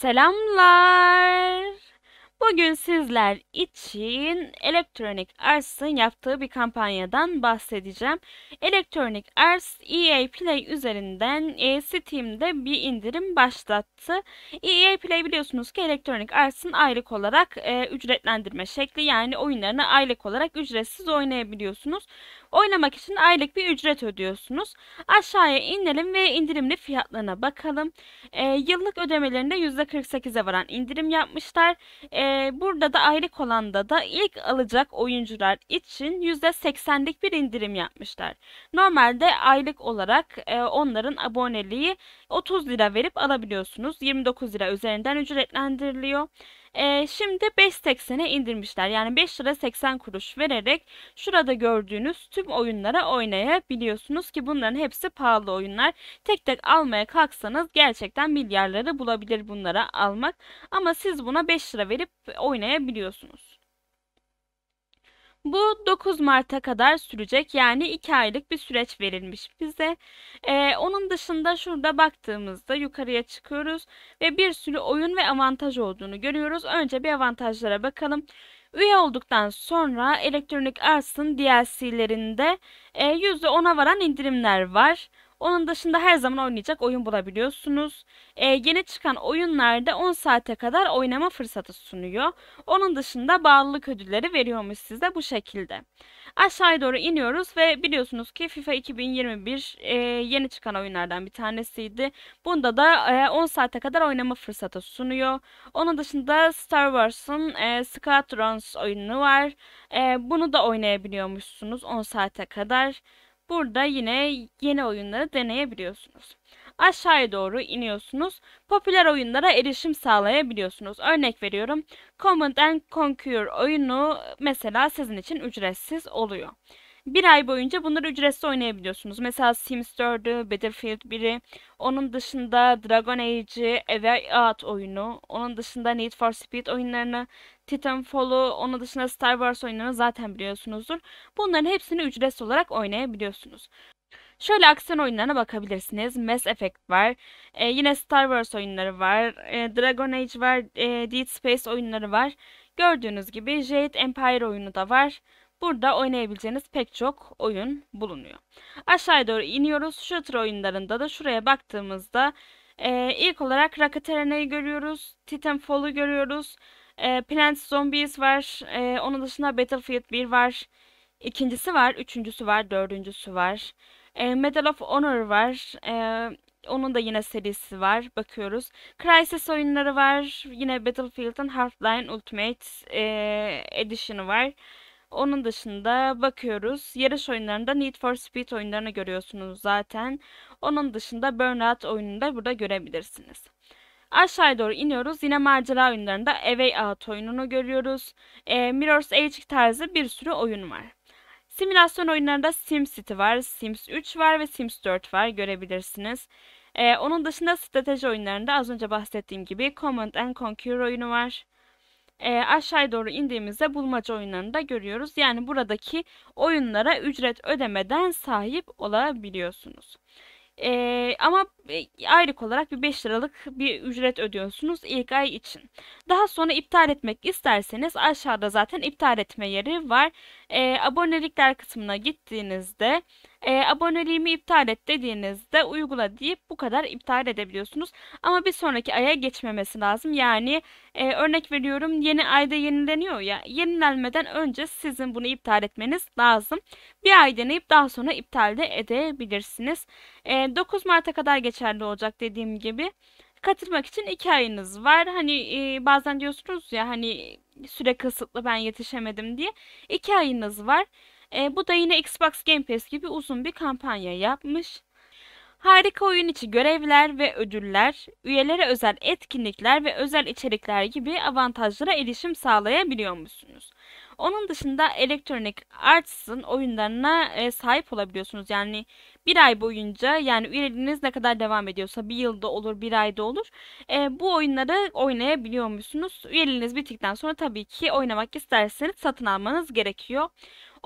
Selamlar. Bugün sizler için Electronic Arts'ın yaptığı bir kampanyadan bahsedeceğim. Electronic Arts EA Play üzerinden e, Steam'de bir indirim başlattı. EA Play biliyorsunuz ki Electronic Arts'ın aylık olarak e, ücretlendirme şekli yani oyunlarını aylık olarak ücretsiz oynayabiliyorsunuz oynamak için aylık bir ücret ödüyorsunuz. Aşağıya inelim ve indirimli fiyatlarına bakalım. E, yıllık ödemelerinde %48'e varan indirim yapmışlar. E, burada da aylık olanda da ilk alacak oyuncular için %80'lik bir indirim yapmışlar. Normalde aylık olarak e, onların aboneliği 30 lira verip alabiliyorsunuz. 29 lira üzerinden ücretlendiriliyor. E, şimdi 5.80'e indirmişler. Yani 5 lira 80 kuruş vererek şurada gördüğünüz tüm oyunlara oynayabiliyorsunuz ki bunların hepsi pahalı oyunlar. Tek tek almaya kalksanız gerçekten milyarları bulabilir bunlara almak. Ama siz buna 5 lira verip oynayabiliyorsunuz. Bu 9 Mart'a kadar sürecek yani 2 aylık bir süreç verilmiş bize. Ee, onun dışında şurada baktığımızda yukarıya çıkıyoruz ve bir sürü oyun ve avantaj olduğunu görüyoruz. Önce bir avantajlara bakalım. Üye olduktan sonra Elektronik Arts'ın DLC'lerinde %10'a e, varan indirimler var. Onun dışında her zaman oynayacak oyun bulabiliyorsunuz. E, yeni çıkan oyunlarda 10 saate kadar oynama fırsatı sunuyor. Onun dışında bağlılık ödülleri veriyormuş size bu şekilde. Aşağıya doğru iniyoruz ve biliyorsunuz ki FIFA 2021 e, yeni çıkan oyunlardan bir tanesiydi. Bunda da e, 10 saate kadar oynama fırsatı sunuyor. Onun dışında Star Wars'ın e, Squadrons oyunu var. E, bunu da oynayabiliyormuşsunuz 10 saate kadar. Burada yine yeni oyunları deneyebiliyorsunuz. Aşağıya doğru iniyorsunuz. Popüler oyunlara erişim sağlayabiliyorsunuz. Örnek veriyorum. Command and Conquer oyunu mesela sizin için ücretsiz oluyor bir ay boyunca bunları ücretsiz oynayabiliyorsunuz. Mesela Sims 4'ü, Battlefield 1'i, onun dışında Dragon Age'i, Away Out oyunu, onun dışında Need for Speed oyunlarını, Titanfall'u, onun dışında Star Wars oyunlarını zaten biliyorsunuzdur. Bunların hepsini ücretsiz olarak oynayabiliyorsunuz. Şöyle aksiyon oyunlarına bakabilirsiniz. Mass Effect var. E, yine Star Wars oyunları var. E, Dragon Age var. E, Dead Space oyunları var. Gördüğünüz gibi Jade Empire oyunu da var. Burada oynayabileceğiniz pek çok oyun bulunuyor. Aşağıya doğru iniyoruz. Shooter oyunlarında da şuraya baktığımızda e, ilk olarak Rocket Arena'yı görüyoruz. Titanfall'u görüyoruz. E, Plants Zombies var. E, onun dışında Battlefield 1 var. İkincisi var. Üçüncüsü var. Dördüncüsü var. E, Medal of Honor var. E, onun da yine serisi var. Bakıyoruz. Crisis oyunları var. Yine Battlefield'ın Hardline Ultimate e, Edition'ı var. Onun dışında bakıyoruz. Yarış oyunlarında Need for Speed oyunlarını görüyorsunuz zaten. Onun dışında Burnout oyununu da burada görebilirsiniz. Aşağıya doğru iniyoruz. Yine macera oyunlarında Away Out oyununu görüyoruz. E, Mirror's Edge tarzı bir sürü oyun var. Simülasyon oyunlarında SimCity var, Sims 3 var ve Sims 4 var görebilirsiniz. Ee, onun dışında strateji oyunlarında az önce bahsettiğim gibi Command and Conquer oyunu var e, aşağıya doğru indiğimizde bulmaca oyunlarını da görüyoruz. Yani buradaki oyunlara ücret ödemeden sahip olabiliyorsunuz. E, ama ve aylık olarak bir 5 liralık bir ücret ödüyorsunuz ilk ay için. Daha sonra iptal etmek isterseniz aşağıda zaten iptal etme yeri var. E, abonelikler kısmına gittiğinizde e, aboneliğimi iptal et dediğinizde uygula deyip bu kadar iptal edebiliyorsunuz. Ama bir sonraki aya geçmemesi lazım. Yani e, örnek veriyorum yeni ayda yenileniyor ya. Yenilenmeden önce sizin bunu iptal etmeniz lazım. Bir ay deneyip daha sonra iptal de edebilirsiniz. E, 9 Mart'a kadar geç geçerli olacak dediğim gibi. Katılmak için iki ayınız var. Hani e, bazen diyorsunuz ya hani süre kısıtlı ben yetişemedim diye. iki ayınız var. E, bu da yine Xbox Game Pass gibi uzun bir kampanya yapmış. Harika oyun içi görevler ve ödüller, üyelere özel etkinlikler ve özel içerikler gibi avantajlara erişim sağlayabiliyor musunuz? Onun dışında Electronic Arts'ın oyunlarına e, sahip olabiliyorsunuz. Yani bir ay boyunca yani üyeliğiniz ne kadar devam ediyorsa bir yılda olur bir ayda olur. E, bu oyunları oynayabiliyor musunuz? Üyeliğiniz bittikten sonra tabii ki oynamak isterseniz satın almanız gerekiyor.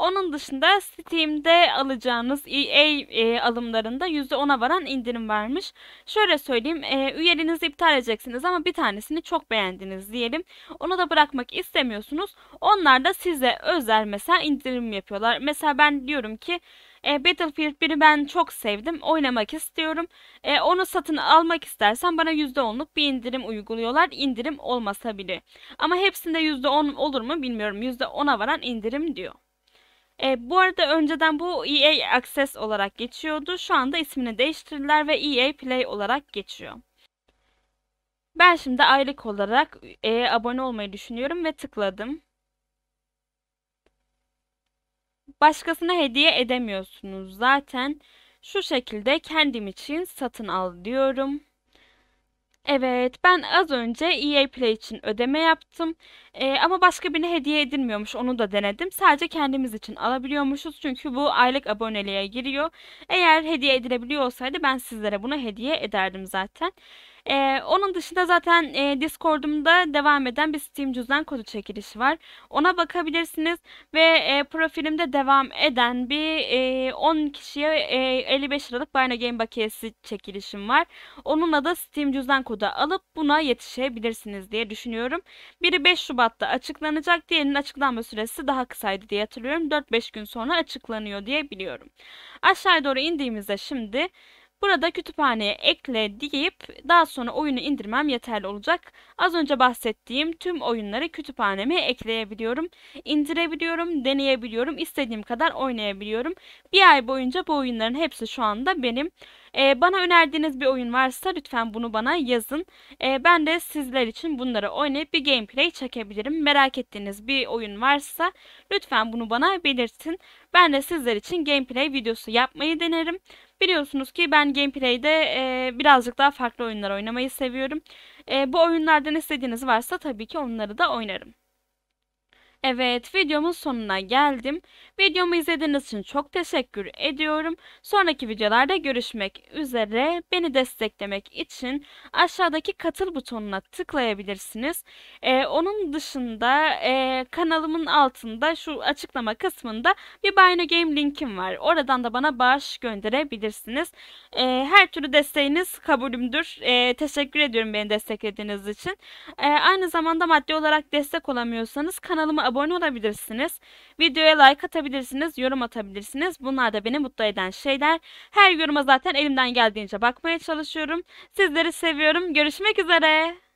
Onun dışında Steam'de alacağınız EA e, alımlarında %10'a varan indirim varmış. Şöyle söyleyeyim e, üyeliğinizi iptal edeceksiniz ama bir tanesini çok beğendiniz diyelim. Onu da bırakmak istemiyorsunuz. Onlar da size özel mesela indirim yapıyorlar. Mesela ben diyorum ki e, Battlefield 1'i ben çok sevdim. Oynamak istiyorum. E, onu satın almak istersen bana %10'luk bir indirim uyguluyorlar. İndirim olmasa bile. Ama hepsinde %10 olur mu bilmiyorum. %10'a varan indirim diyor. E, bu arada önceden bu EA Access olarak geçiyordu. Şu anda ismini değiştirdiler ve EA Play olarak geçiyor. Ben şimdi aylık olarak e, abone olmayı düşünüyorum ve tıkladım. Başkasına hediye edemiyorsunuz zaten. Şu şekilde kendim için satın al diyorum. Evet, ben az önce EA Play için ödeme yaptım. Ee, ama başka birine hediye edilmiyormuş. Onu da denedim. Sadece kendimiz için alabiliyormuşuz. Çünkü bu aylık aboneliğe giriyor. Eğer hediye edilebiliyor olsaydı ben sizlere bunu hediye ederdim zaten. E, onun dışında zaten e, Discord'umda devam eden bir Steam cüzdan kodu çekilişi var. Ona bakabilirsiniz ve e, profilimde devam eden bir e, 10 kişiye e, 55 liralık Bino Game bakiyesi çekilişim var. Onunla da Steam cüzdan kodu alıp buna yetişebilirsiniz diye düşünüyorum. Biri 5 Şubat'ta açıklanacak. Diğerinin açıklanma süresi daha kısaydı diye hatırlıyorum. 4-5 gün sonra açıklanıyor diye biliyorum. Aşağıya doğru indiğimizde şimdi Burada kütüphaneye ekle deyip daha sonra oyunu indirmem yeterli olacak. Az önce bahsettiğim tüm oyunları kütüphaneme ekleyebiliyorum. indirebiliyorum, deneyebiliyorum, istediğim kadar oynayabiliyorum. Bir ay boyunca bu oyunların hepsi şu anda benim. E, bana önerdiğiniz bir oyun varsa lütfen bunu bana yazın. E, ben de sizler için bunları oynayıp bir gameplay çekebilirim. Merak ettiğiniz bir oyun varsa lütfen bunu bana belirtin. Ben de sizler için gameplay videosu yapmayı denerim. Biliyorsunuz ki ben gameplay'de e, birazcık daha farklı oyunlar oynamayı seviyorum. E, bu oyunlardan istediğiniz varsa tabii ki onları da oynarım. Evet, videomun sonuna geldim. Videomu izlediğiniz için çok teşekkür ediyorum. Sonraki videolarda görüşmek üzere. Beni desteklemek için aşağıdaki katıl butonuna tıklayabilirsiniz. Ee, onun dışında e, kanalımın altında şu açıklama kısmında bir Bino Game linkim var. Oradan da bana bağış gönderebilirsiniz. Ee, her türlü desteğiniz kabulümdür. Ee, teşekkür ediyorum beni desteklediğiniz için. Ee, aynı zamanda maddi olarak destek olamıyorsanız kanalıma abone olabilirsiniz. Videoya like atabilirsiniz, yorum atabilirsiniz. Bunlar da beni mutlu eden şeyler. Her yoruma zaten elimden geldiğince bakmaya çalışıyorum. Sizleri seviyorum. Görüşmek üzere.